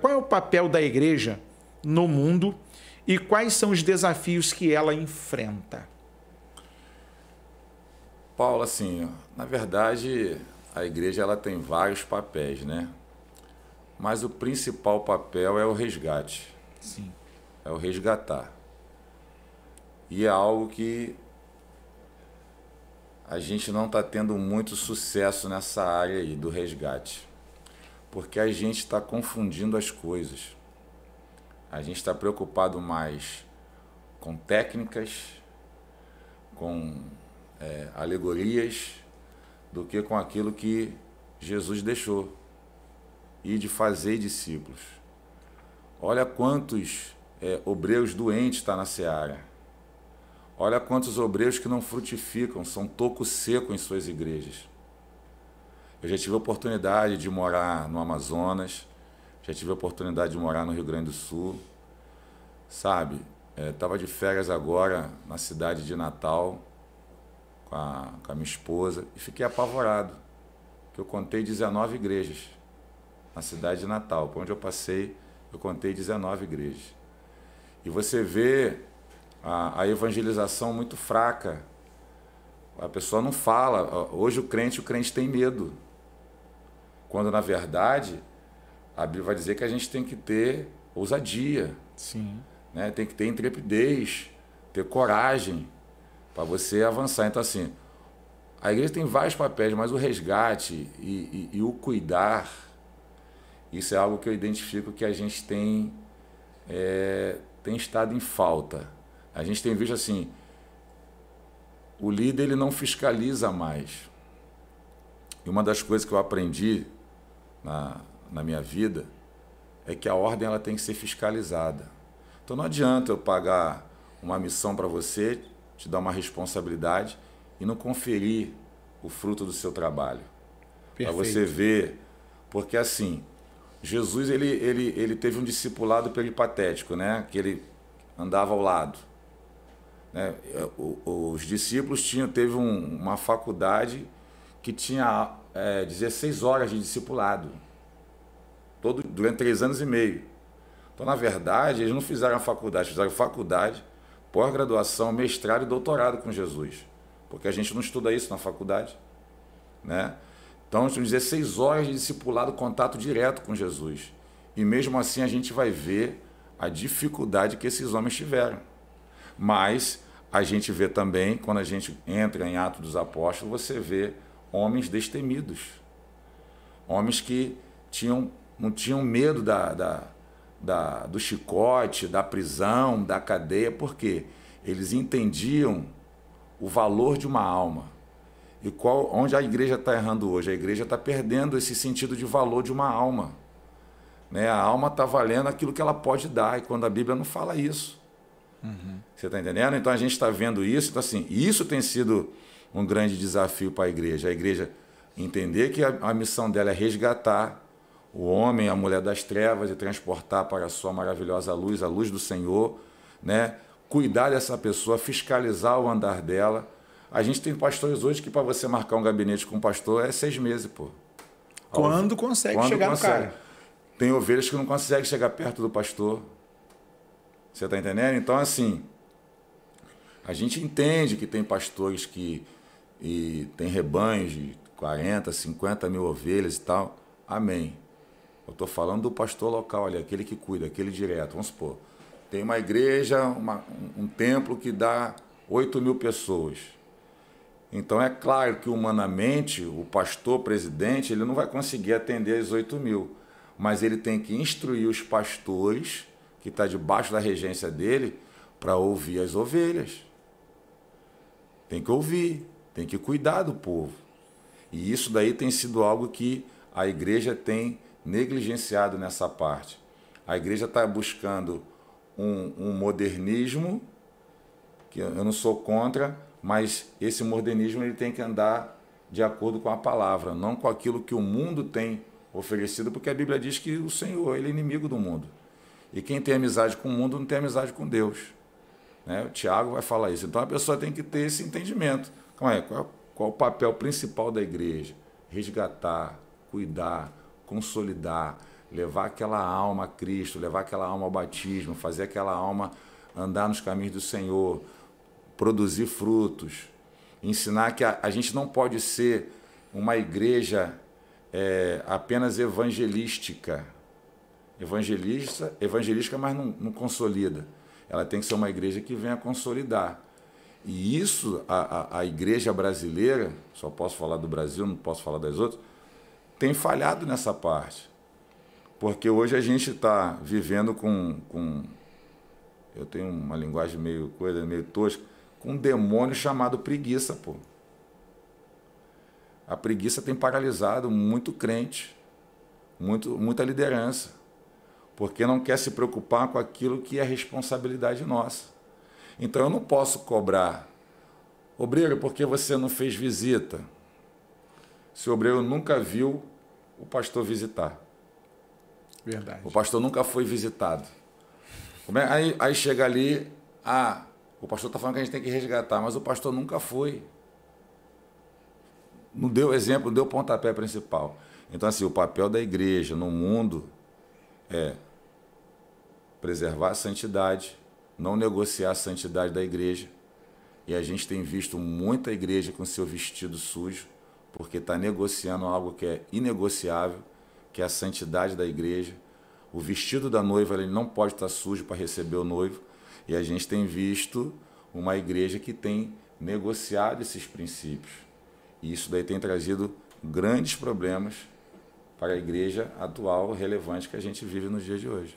Qual é o papel da igreja no mundo e quais são os desafios que ela enfrenta? Paulo, assim, na verdade, a igreja ela tem vários papéis, né? Mas o principal papel é o resgate. Sim. É o resgatar. E é algo que a gente não está tendo muito sucesso nessa área aí do resgate porque a gente está confundindo as coisas. A gente está preocupado mais com técnicas, com é, alegorias, do que com aquilo que Jesus deixou e de fazer discípulos. Olha quantos é, obreiros doentes está na seara. Olha quantos obreiros que não frutificam, são toco seco em suas igrejas. Eu já tive a oportunidade de morar no Amazonas, já tive a oportunidade de morar no Rio Grande do Sul, sabe? Estava é, de férias agora na cidade de Natal com a, com a minha esposa e fiquei apavorado, que eu contei 19 igrejas na cidade de Natal, por onde eu passei, eu contei 19 igrejas. E você vê a, a evangelização muito fraca. A pessoa não fala. Hoje o crente, o crente tem medo. Quando, na verdade, a Bíblia vai dizer que a gente tem que ter ousadia, Sim. Né? tem que ter intrepidez, ter coragem para você avançar. Então, assim, a igreja tem vários papéis, mas o resgate e, e, e o cuidar, isso é algo que eu identifico que a gente tem, é, tem estado em falta. A gente tem visto assim, o líder ele não fiscaliza mais. E uma das coisas que eu aprendi na, na minha vida é que a ordem ela tem que ser fiscalizada. Então não adianta eu pagar uma missão para você, te dar uma responsabilidade e não conferir o fruto do seu trabalho. Para você ver, porque assim, Jesus ele, ele, ele teve um discipulado peripatético, né? Que ele andava ao lado. Né? Os discípulos tinham teve um, uma faculdade que tinha é, 16 horas de discipulado, todo, durante três anos e meio. Então, na verdade, eles não fizeram a faculdade, fizeram faculdade, pós-graduação, mestrado e doutorado com Jesus, porque a gente não estuda isso na faculdade. Né? Então, são 16 horas de discipulado, contato direto com Jesus. E mesmo assim, a gente vai ver a dificuldade que esses homens tiveram. Mas a gente vê também, quando a gente entra em Atos dos Apóstolos, você vê homens destemidos, homens que tinham, não tinham medo da, da, da, do chicote, da prisão, da cadeia, porque eles entendiam o valor de uma alma. E qual, onde a igreja está errando hoje? A igreja está perdendo esse sentido de valor de uma alma. Né? A alma está valendo aquilo que ela pode dar, e quando a Bíblia não fala isso. Uhum. Você está entendendo? Então a gente está vendo isso, então, assim, isso tem sido um grande desafio para a igreja. A igreja entender que a, a missão dela é resgatar o homem, a mulher das trevas e transportar para a sua maravilhosa luz, a luz do Senhor, né? Cuidar dessa pessoa, fiscalizar o andar dela. A gente tem pastores hoje que para você marcar um gabinete com um pastor é seis meses, pô. Quando Óbvio. consegue Quando chegar consegue. no cara. Tem ovelhas que não conseguem chegar perto do pastor. Você está entendendo? Então, assim, a gente entende que tem pastores que e tem rebanhos de 40, 50 mil ovelhas e tal. Amém. Eu estou falando do pastor local ali, aquele que cuida, aquele direto. Vamos supor, tem uma igreja, uma, um templo que dá 8 mil pessoas. Então é claro que humanamente o pastor presidente ele não vai conseguir atender as 8 mil, mas ele tem que instruir os pastores que está debaixo da regência dele para ouvir as ovelhas. Tem que ouvir. Tem que cuidar do povo. E isso daí tem sido algo que a igreja tem negligenciado nessa parte. A igreja está buscando um, um, modernismo, que eu não sou contra, mas esse modernismo ele tem que andar de acordo com a palavra, não com aquilo que o mundo tem oferecido, porque a Bíblia diz que o Senhor ele é inimigo do mundo. E quem tem amizade com o mundo não tem amizade com Deus. Né? O Tiago vai falar isso. Então a pessoa tem que ter esse entendimento. Calma aí, qual, qual o papel principal da igreja? Resgatar, cuidar, consolidar, levar aquela alma a Cristo, levar aquela alma ao batismo, fazer aquela alma andar nos caminhos do Senhor, produzir frutos, ensinar que a, a gente não pode ser uma igreja é, apenas evangelística. Evangelista, evangelística, mas não, não consolida. Ela tem que ser uma igreja que venha consolidar. E isso, a, a, a igreja brasileira, só posso falar do Brasil, não posso falar das outras, tem falhado nessa parte. Porque hoje a gente está vivendo com, com. Eu tenho uma linguagem meio coisa, meio tosca, com um demônio chamado preguiça, pô. A preguiça tem paralisado muito crente, muito, muita liderança, porque não quer se preocupar com aquilo que é responsabilidade nossa. Então eu não posso cobrar. Obreiro, porque você não fez visita? Se o obreiro nunca viu o pastor visitar. Verdade. O pastor nunca foi visitado. É? Aí, aí chega ali, ah, o pastor está falando que a gente tem que resgatar, mas o pastor nunca foi. Não deu exemplo, não deu pontapé principal. Então, assim, o papel da igreja no mundo é preservar a santidade, não negociar a santidade da igreja. E a gente tem visto muita igreja com seu vestido sujo, porque está negociando algo que é inegociável, que é a santidade da igreja. O vestido da noiva ele não pode estar tá sujo para receber o noivo. E a gente tem visto uma igreja que tem negociado esses princípios. E isso daí tem trazido grandes problemas para a igreja atual relevante que a gente vive nos dias de hoje.